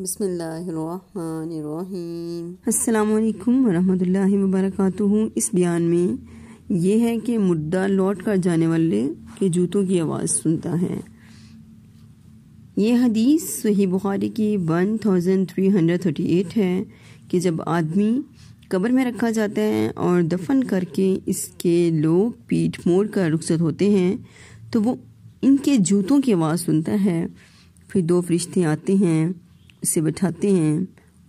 अस्सलाम वालेकुम रहमतुल्लाहि इस बयान में यह है कि मुद्दा लौट कर जाने वाले के जूतों की आवाज़ सुनता है ये हदीस सही बुखारी की 1338 है कि जब आदमी कब्र में रखा जाता है और दफन करके इसके लोग पीठ मोड़ कर रुखसत होते हैं तो वो इनके जूतों की आवाज़ सुनता है फिर दो फरिश्ते आते हैं उसे बैठाते हैं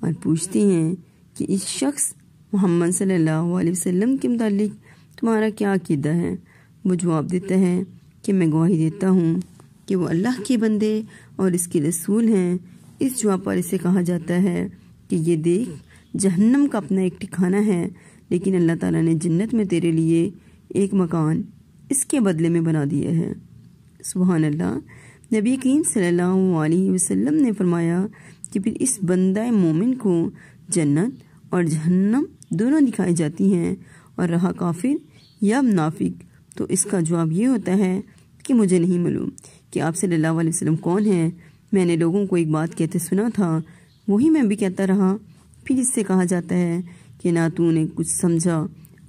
और पूछते हैं कि इस शख्स मोहम्मद सल्लल्लाहु अलैहि वसल्लम के मतलब तुम्हारा क्या अकीदा है वो जवाब देता है कि मैं गवाही देता हूँ कि वो अल्लाह के बंदे और इसके रसूल हैं इस जवाब पर इसे कहा जाता है कि ये देख जहन्नम का अपना एक ठिकाना है लेकिन अल्लाह ताला ने जन्नत में तेरे लिए एक मकान इसके बदले में बना दिया है सुबह अल्लाह नबी करीम सल्लल्लाहु अलैहि वसल्लम ने फरमाया कि फिर इस बंदा मोमिन को जन्नत और जहन्नम दोनों दिखाई जाती हैं और रहा काफिर या नाफिक तो इसका जवाब ये होता है कि मुझे नहीं मालूम कि आप सल्लल्लाहु अलैहि वसल्लम कौन हैं मैंने लोगों को एक बात कहते सुना था वही मैं भी कहता रहा फिर इससे कहा जाता है कि ना तो उन्हें कुछ समझा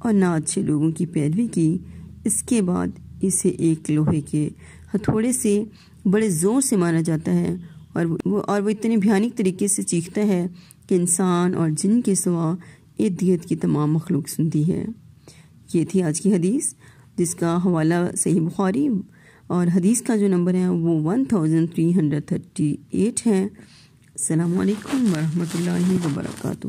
और ना अच्छे लोगों की पैरवी की इसके बाद इसे एक लोहे के हथौड़े से बड़े ज़ोर से मारा जाता है और वो और वो इतने भयानक तरीके से चीखता है कि इंसान और जिन के सवा इर्द गिर्द की तमाम मखलूक सुनती है ये थी आज की हदीस जिसका हवाला सही बुखारी और हदीस का जो नंबर है वो one thousand three hundred thirty eight है अल्लाम वरहमल वर्का